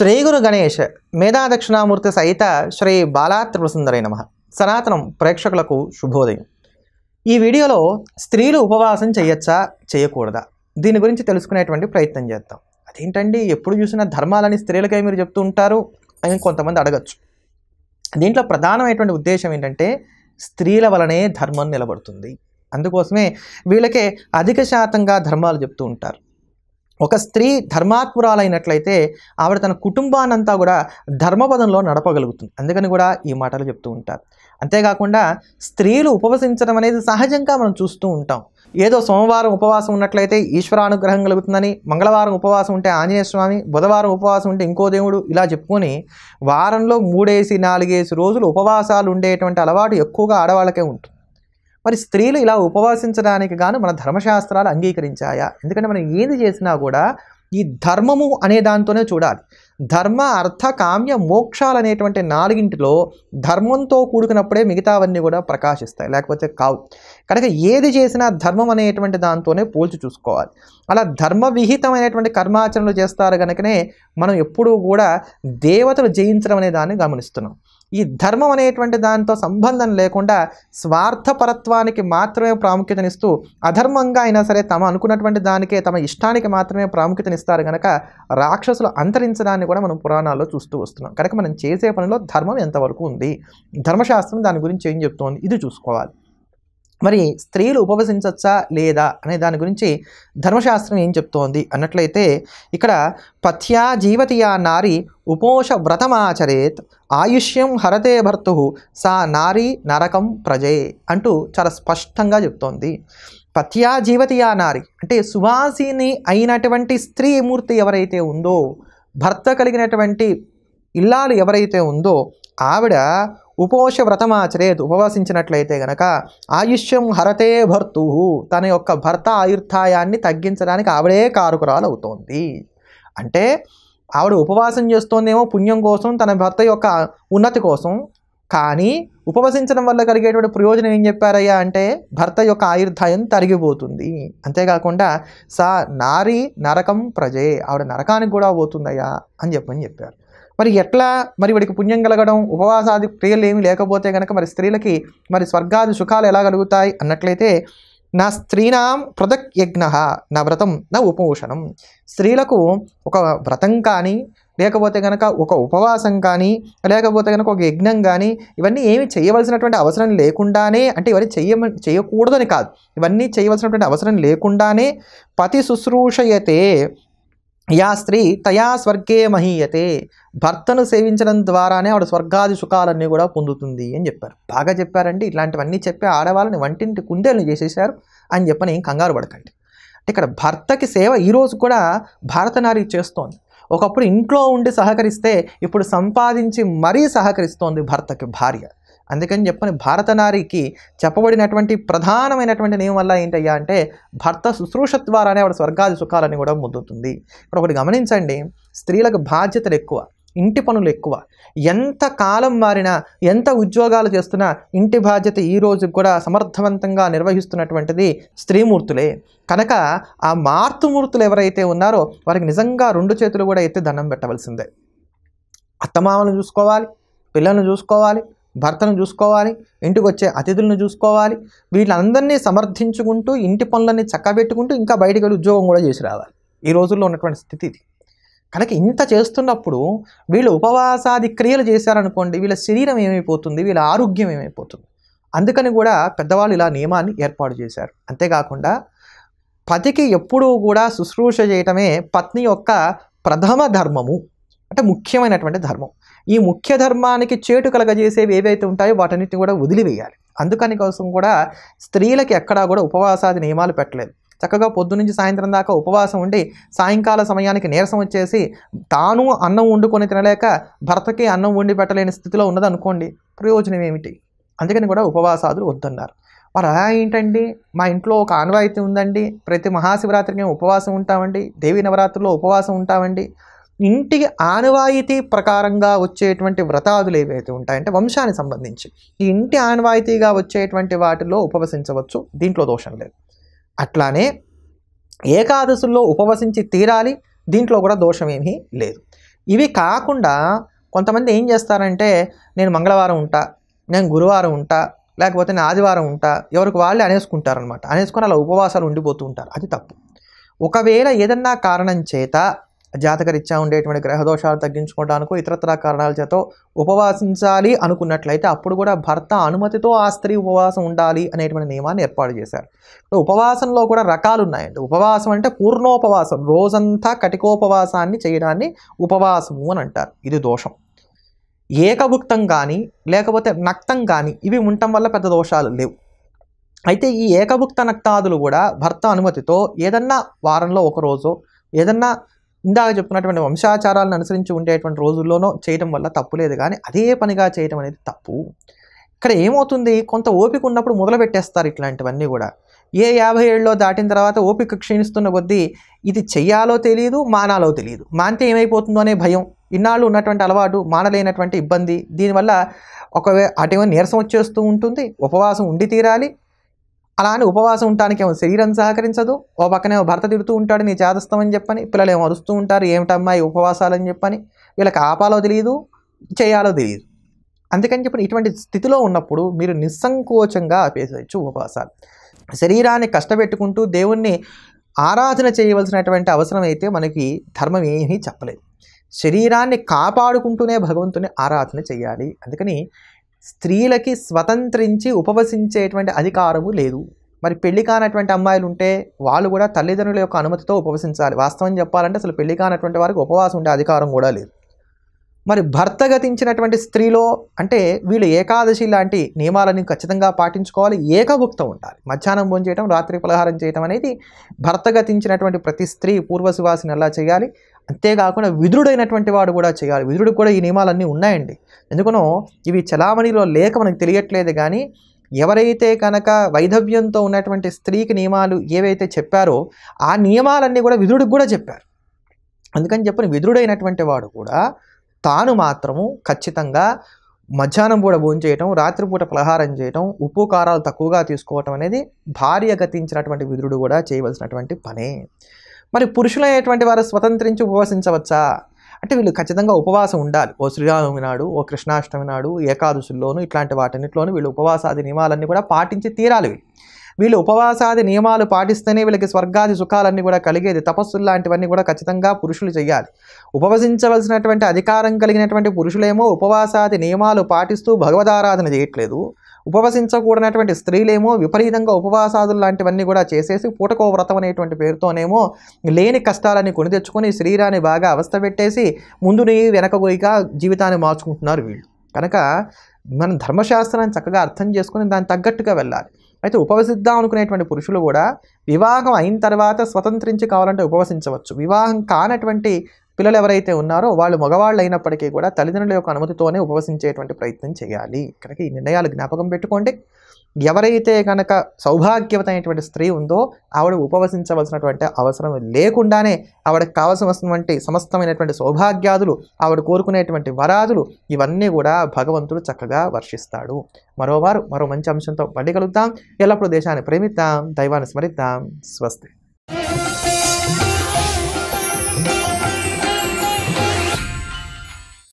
శ్రీ గురు గణేష్ మేధా దక్షిణామూర్తి సహిత శ్రీ బాలాత్రిపురసుందరై నమ సనాతనం ప్రేక్షకులకు శుభోదయం ఈ వీడియోలో స్త్రీలు ఉపవాసం చేయొచ్చా చేయకూడదా దీని గురించి తెలుసుకునేటువంటి ప్రయత్నం చేద్దాం అదేంటండి ఎప్పుడు చూసినా ధర్మాలని స్త్రీలకే మీరు చెప్తూ ఉంటారు అని కొంతమంది అడగచ్చు దీంట్లో ప్రధానమైనటువంటి ఉద్దేశం ఏంటంటే స్త్రీల వలనే ధర్మం నిలబడుతుంది అందుకోసమే వీళ్ళకే అధిక శాతంగా ధర్మాలు చెప్తూ ఉంటారు ఒక స్త్రీ ధర్మాత్మురాలైనట్లయితే ఆవిడ తన కుటుంబానంతా కూడా ధర్మపదంలో నడపగలుగుతుంది అందుకని కూడా ఈ మాటలు చెప్తూ ఉంటారు అంతేకాకుండా స్త్రీలు ఉపవసించడం అనేది సహజంగా మనం చూస్తూ ఉంటాం ఏదో సోమవారం ఉపవాసం ఉన్నట్లయితే ఈశ్వరానుగ్రహం కలుగుతుందని మంగళవారం ఉపవాసం ఉంటే ఆంజనేయ స్వామి బుధవారం ఉపవాసం ఉంటే ఇంకో దేవుడు ఇలా చెప్పుకొని వారంలో మూడేసి నాలుగేసి రోజులు ఉపవాసాలు ఉండేటువంటి అలవాటు ఎక్కువగా ఆడవాళ్ళకే ఉంటుంది మరి స్త్రీలు ఇలా ఉపవాసించడానికి గాను మన ధర్మశాస్త్రాలు అంగీకరించాయా ఎందుకంటే మనం ఏది చేసినా కూడా ఈ ధర్మము అనే దాంతోనే చూడాలి ధర్మ అర్థ కామ్య మోక్షాలు అనేటువంటి నాలుగింటిలో ధర్మంతో కూడుకున్నప్పుడే మిగతావన్నీ కూడా ప్రకాశిస్తాయి లేకపోతే కావు కనుక ఏది చేసినా ధర్మం అనేటువంటి దాంతోనే పోల్చి చూసుకోవాలి అలా ధర్మ విహితమైనటువంటి కర్మాచరణలు చేస్తారు కనుకనే మనం ఎప్పుడూ కూడా దేవతలు జయించడం అనే దాన్ని గమనిస్తున్నాం ఈ ధర్మం అనేటువంటి దానితో సంబంధం లేకుండా స్వార్థపరత్వానికి మాత్రమే ప్రాముఖ్యతనిస్తూ అధర్మంగా అయినా సరే తమ అనుకున్నటువంటి దానికే తమ ఇష్టానికి మాత్రమే ప్రాముఖ్యతనిస్తారు కనుక రాక్షసులు అంతరించడాన్ని కూడా మనం పురాణాల్లో చూస్తూ వస్తున్నాం కనుక మనం చేసే పనిలో ధర్మం ఎంతవరకు ఉంది ధర్మశాస్త్రం దాని గురించి ఏం చెప్తోంది ఇది చూసుకోవాలి మరి స్త్రీలు ఉపవసించచ్చా లేదా అనే దాని గురించి ధర్మశాస్త్రం ఏం చెప్తోంది అన్నట్లయితే ఇక్కడ పథ్యా జీవతియా నారి ఉపోష వ్రతమాచరేత్ ఆయుష్యం హరతే భర్తు సా నారీ నరకం ప్రజే అంటూ చాలా స్పష్టంగా చెప్తోంది పథ్యా జీవతియా నారి అంటే సువాసిని అయినటువంటి స్త్రీ మూర్తి ఎవరైతే ఉందో భర్త కలిగినటువంటి ఇల్లాలు ఎవరైతే ఉందో ఆవిడ ఉపవాస వ్రతం ఉపవాసించినట్లయితే గనక ఆయుష్యం హరతే భర్తు తన యొక్క భర్త ఆయుర్ధాయాన్ని తగ్గించడానికి ఆవిడే కారుకురాలు అవుతోంది అంటే ఆవిడ ఉపవాసం చేస్తోందేమో పుణ్యం కోసం తన భర్త యొక్క ఉన్నతి కోసం కానీ ఉపవసించడం వల్ల కలిగేటువంటి ప్రయోజనం ఏం చెప్పారయ్యా అంటే భర్త యొక్క ఆయుర్ధాయం తరిగిపోతుంది అంతేకాకుండా సా నారీ నరకం ప్రజే ఆవిడ నరకానికి కూడా పోతుందయ్యా అని చెప్పని చెప్పారు మరి ఎట్లా మరి వాడికి పుణ్యం కలగడం ఉపవాసాది క్రియలు ఏమి లేకపోతే కనుక మరి స్త్రీలకి మరి స్వర్గాది సుఖాలు ఎలా కలుగుతాయి అన్నట్లయితే నా స్త్రీనాం పృథక్ యజ్ఞ నా వ్రతం నా ఉపోషణం స్త్రీలకు ఒక వ్రతం కానీ లేకపోతే కనుక ఒక ఉపవాసం కానీ లేకపోతే కనుక ఒక యజ్ఞం కానీ ఇవన్నీ ఏమి చేయవలసినటువంటి అవసరం లేకుండానే అంటే ఇవన్నీ చేయ చేయకూడదని కాదు ఇవన్నీ చేయవలసినటువంటి అవసరం లేకుండానే పతి శుశ్రూషయతే యా స్త్రీ తయా స్వర్గే మహీయతే భర్తను సేవించడం ద్వారానే ఆవిడ స్వర్గాది సుఖాలన్నీ కూడా పొందుతుంది అని చెప్పారు బాగా చెప్పారండి ఇలాంటివన్నీ చెప్పి ఆడవాళ్ళని వంటింటి కుందేలు చేసేసారు అని చెప్పని కంగారు పడకండి అంటే ఇక్కడ భర్తకి సేవ ఈరోజు కూడా భారత నారి చేస్తోంది ఒకప్పుడు ఇంట్లో ఉండి సహకరిస్తే ఇప్పుడు సంపాదించి మరీ సహకరిస్తోంది భర్తకి భార్య అందుకని చెప్పని భారత నారికి చెప్పబడినటువంటి ప్రధానమైనటువంటి నియమం వల్ల ఏంటయ్యా అంటే భర్త శుశ్రూష ద్వారానే ఆవిడ స్వర్గాది సుఖాలని కూడా ముద్దుతుంది ఇప్పుడు ఒకటి గమనించండి స్త్రీలకు బాధ్యతలు ఎక్కువ ఇంటి పనులు ఎక్కువ ఎంత కాలం మారినా ఎంత ఉద్యోగాలు చేస్తున్నా ఇంటి బాధ్యత ఈ రోజు కూడా సమర్థవంతంగా నిర్వహిస్తున్నటువంటిది స్త్రీమూర్తులే కనుక ఆ మార్తుమూర్తులు ఎవరైతే ఉన్నారో వారికి నిజంగా రెండు చేతులు కూడా ఎత్తి దండం పెట్టవలసిందే అత్తమామలను చూసుకోవాలి పిల్లలను చూసుకోవాలి భర్తను చూసుకోవాలి ఇంటికి వచ్చే అతిథులను చూసుకోవాలి వీళ్ళందరినీ సమర్థించుకుంటూ ఇంటి పనులన్నీ చక్కబెట్టుకుంటూ ఇంకా బయటకు వెళ్ళి ఉద్యోగం కూడా చేసి రావాలి ఈ రోజుల్లో ఉన్నటువంటి స్థితి ఇది కనుక ఇంత చేస్తున్నప్పుడు వీళ్ళు ఉపవాసాది క్రియలు చేశారనుకోండి వీళ్ళ శరీరం ఏమైపోతుంది వీళ్ళ ఆరోగ్యం ఏమైపోతుంది అందుకని కూడా పెద్దవాళ్ళు ఇలా నియమాన్ని ఏర్పాటు చేశారు అంతేకాకుండా పతికి ఎప్పుడూ కూడా శుశ్రూష చేయటమే పత్ని యొక్క ప్రథమ ధర్మము అంటే ముఖ్యమైనటువంటి ధర్మం ఈ ముఖ్య ధర్మానికి చేటు కలగజేసేవి ఏవైతే ఉంటాయో వాటన్నిటిని కూడా వదిలివేయాలి అందుకని కోసం కూడా స్త్రీలకు ఎక్కడా కూడా ఉపవాసాది నియమాలు పెట్టలేదు చక్కగా పొద్దు నుంచి సాయంత్రం దాకా ఉపవాసం ఉండి సాయంకాల సమయానికి నీరసం వచ్చేసి తాను అన్నం వండుకొని తినలేక భర్తకి అన్నం వండి పెట్టలేని స్థితిలో ఉన్నదనుకోండి ప్రయోజనం ఏమిటి అందుకని కూడా ఉపవాసాదులు వద్దన్నారు వారు అలా ఏంటండి మా ఇంట్లో ఒక ఆనవాయితీ ఉందండి ప్రతి మహాశివరాత్రికి ఉపవాసం ఉంటామండి దేవీ నవరాత్రిలో ఉపవాసం ఉంటామండి ఇంటికి ఆనవాయితీ ప్రకారంగా వచ్చేటువంటి వ్రతాదులు ఏవైతే ఉంటాయంటే వంశానికి సంబంధించి ఈ ఇంటి ఆనవాయితీగా వచ్చేటువంటి వాటిలో ఉపవసించవచ్చు దీంట్లో దోషం లేదు అట్లానే ఏకాదశుల్లో ఉపవసించి తీరాలి దీంట్లో కూడా దోషం ఏమీ లేదు ఇవి కాకుండా కొంతమంది ఏం చేస్తారంటే నేను మంగళవారం ఉంటా నేను గురువారం ఉంటా లేకపోతే నేను ఆదివారం ఉంటా ఎవరికి వాళ్ళే అనేసుకుంటారనమాట అనేసుకొని అలా ఉపవాసాలు ఉండిపోతూ ఉంటారు అది తప్పు ఒకవేళ ఏదన్నా కారణం చేత జాతకరీత్యా ఉండేటువంటి గ్రహదోషాలు తగ్గించుకోవడానికి ఇతరత్ర కారణాల చేత ఉపవాసించాలి అనుకున్నట్లయితే అప్పుడు కూడా భర్త అనుమతితో ఆ స్త్రీ ఉపవాసం ఉండాలి అనేటువంటి నియమాన్ని ఏర్పాటు చేశారు ఉపవాసంలో కూడా రకాలు ఉన్నాయండి ఉపవాసం అంటే పూర్ణోపవాసం రోజంతా కటికోపవాసాన్ని చేయడాన్ని ఉపవాసము అని అంటారు ఇది దోషం ఏకభుక్తం కానీ లేకపోతే నక్తం కానీ ఇవి ఉండటం వల్ల పెద్ద దోషాలు లేవు అయితే ఈ ఏకభుక్త నక్తాదులు కూడా భర్త అనుమతితో ఏదన్నా వారంలో ఒకరోజు ఏదన్నా ఇందాక చెప్తున్నటువంటి వంశాచారాలను అనుసరించి ఉండేటువంటి రోజుల్లోనో చేయడం వల్ల తప్పు లేదు కానీ అదే పనిగా చేయడం అనేది తప్పు ఇక్కడ ఏమవుతుంది కొంత ఓపిక ఉన్నప్పుడు మొదలుపెట్టేస్తారు ఇట్లాంటివన్నీ కూడా ఏ యాభై ఏళ్ళలో దాటిన తర్వాత ఓపిక క్షీణిస్తున్న కొద్దీ ఇది చెయ్యాలో తెలియదు మానాలో తెలియదు మానితే ఏమైపోతుందో అనే భయం ఇన్నాళ్ళు ఉన్నటువంటి అలవాటు మానలేనటువంటి ఇబ్బంది దీనివల్ల ఒకవే అటేమో నీరసం వచ్చేస్తూ ఉంటుంది ఉపవాసం ఉండి తీరాలి అలా అని ఉపవాసం ఏమో శరీరం సహకరించదు ఓ పక్కనేమో భర్త తిడుతూ ఉంటాడు నీ చేదస్తామని చెప్పని పిల్లలు ఏమో అరుస్తూ ఉంటారు ఏమిటమ్మాయి ఉపవాసాలని చెప్పని వీళ్ళకి ఆపాలో తెలియదు చేయాలో తెలియదు అందుకని చెప్పి ఇటువంటి స్థితిలో ఉన్నప్పుడు మీరు నిస్సంకోచంగా ఆపేసేయచ్చు ఉపవాసాలు శరీరాన్ని కష్టపెట్టుకుంటూ దేవుణ్ణి ఆరాధన చేయవలసినటువంటి అవసరం అయితే మనకి ధర్మం ఏమీ చెప్పలేదు శరీరాన్ని కాపాడుకుంటూనే భగవంతుని ఆరాధన చేయాలి అందుకని స్త్రీలకి స్వతంత్రించి ఉపవసించేటువంటి అధికారము లేదు మరి పెళ్లి కానటువంటి అమ్మాయిలు ఉంటే వాళ్ళు కూడా తల్లిదండ్రుల యొక్క అనుమతితో ఉపవసించాలి వాస్తవం చెప్పాలంటే అసలు పెళ్లి కానటువంటి వారికి ఉపవాసం ఉండే అధికారం కూడా లేదు మరి భర్త గతించినటువంటి స్త్రీలో అంటే వీళ్ళు ఏకాదశి లాంటి నియమాలను ఖచ్చితంగా పాటించుకోవాలి ఏకభుక్తం ఉండాలి మధ్యాహ్నం భోజనం చేయడం రాత్రి పలహారం చేయడం అనేది భర్త గతించినటువంటి ప్రతి స్త్రీ పూర్వసువాసిని ఎలా చేయాలి అంతేకాకుండా విధుడైనటువంటి వాడు కూడా చేయాలి విధుడికి కూడా ఈ నియమాలన్నీ ఉన్నాయండి ఎందుకనో ఇవి చలామణిలో లేక మనకు తెలియట్లేదు కానీ ఎవరైతే కనుక వైధవ్యంతో ఉన్నటువంటి స్త్రీకి నియమాలు ఏవైతే చెప్పారో ఆ నియమాలన్నీ కూడా విధుడికి కూడా చెప్పారు అందుకని చెప్పిన విధుడైనటువంటి వాడు కూడా తాను మాత్రము ఖచ్చితంగా మధ్యాహ్నం పూట భోంచేయటం రాత్రిపూట పలహారం చేయటం ఉప్పు కారాలు తక్కువగా తీసుకోవటం అనేది భార్య గతించినటువంటి విధుడు కూడా చేయవలసినటువంటి పనే మరి పురుషులైనటువంటి వారు స్వతంత్రించి ఉపవసించవచ్చా అంటే వీళ్ళు ఖచ్చితంగా ఉపవాసం ఉండాలి ఓ శ్రీరామమి నాడు ఓ కృష్ణాష్టమి నాడు ఏకాదశుల్లోనూ ఇట్లాంటి వాటన్నిటిలోనూ వీళ్ళు ఉపవాసాది నియమాలన్నీ కూడా పాటించి తీరాలి వీళ్ళు ఉపవాసాది నియమాలు పాటిస్తేనే వీళ్ళకి స్వర్గాది సుఖాలన్నీ కూడా కలిగేది తపస్సులు లాంటివన్నీ కూడా ఖచ్చితంగా పురుషులు చేయాలి ఉపవసించవలసినటువంటి అధికారం కలిగినటువంటి పురుషులేమో ఉపవాసాది నియమాలు పాటిస్తూ భగవదారాధన చేయట్లేదు ఉపవసించకూడనటువంటి స్త్రీలేమో విపరీతంగా ఉపవాసాదులు లాంటివన్నీ కూడా చేసేసి పూటకో వ్రతం అనేటువంటి పేరుతోనేమో లేని కష్టాలని కొని తెచ్చుకొని శరీరాన్ని బాగా అవస్థ పెట్టేసి ముందుని వెనకబోయిగా జీవితాన్ని మార్చుకుంటున్నారు వీళ్ళు కనుక మనం ధర్మశాస్త్రాన్ని చక్కగా అర్థం చేసుకుని దానికి తగ్గట్టుగా వెళ్ళాలి అయితే ఉపవసిద్దాం అనుకునేటువంటి పురుషులు కూడా వివాహం అయిన తర్వాత స్వతంత్రించి కావాలంటే ఉపవసించవచ్చు వివాహం కానటువంటి పిల్లలు ఎవరైతే ఉన్నారో వాళ్ళు మగవాళ్ళు అయినప్పటికీ కూడా తల్లిదండ్రుల యొక్క అనుమతితోనే ఉపవసించేటువంటి ప్రయత్నం చేయాలి ఇక్కడికి ఈ నిర్ణయాలు జ్ఞాపకం పెట్టుకోండి ఎవరైతే కనుక సౌభాగ్యవతమైనటువంటి స్త్రీ ఉందో ఆవిడ ఉపవసించవలసినటువంటి అవసరం లేకుండానే ఆవిడకు కావలసినటువంటి సమస్తమైనటువంటి సౌభాగ్యాదులు ఆవిడ కోరుకునేటువంటి వరాదులు ఇవన్నీ కూడా భగవంతుడు చక్కగా వర్షిస్తాడు మరోవారు మరో మంచి అంశంతో మళ్ళీ కలుద్దాం ఎల్లప్పుడూ దేశాన్ని ప్రేమిద్దాం దైవాన్ని స్మరిద్దాం స్వస్తి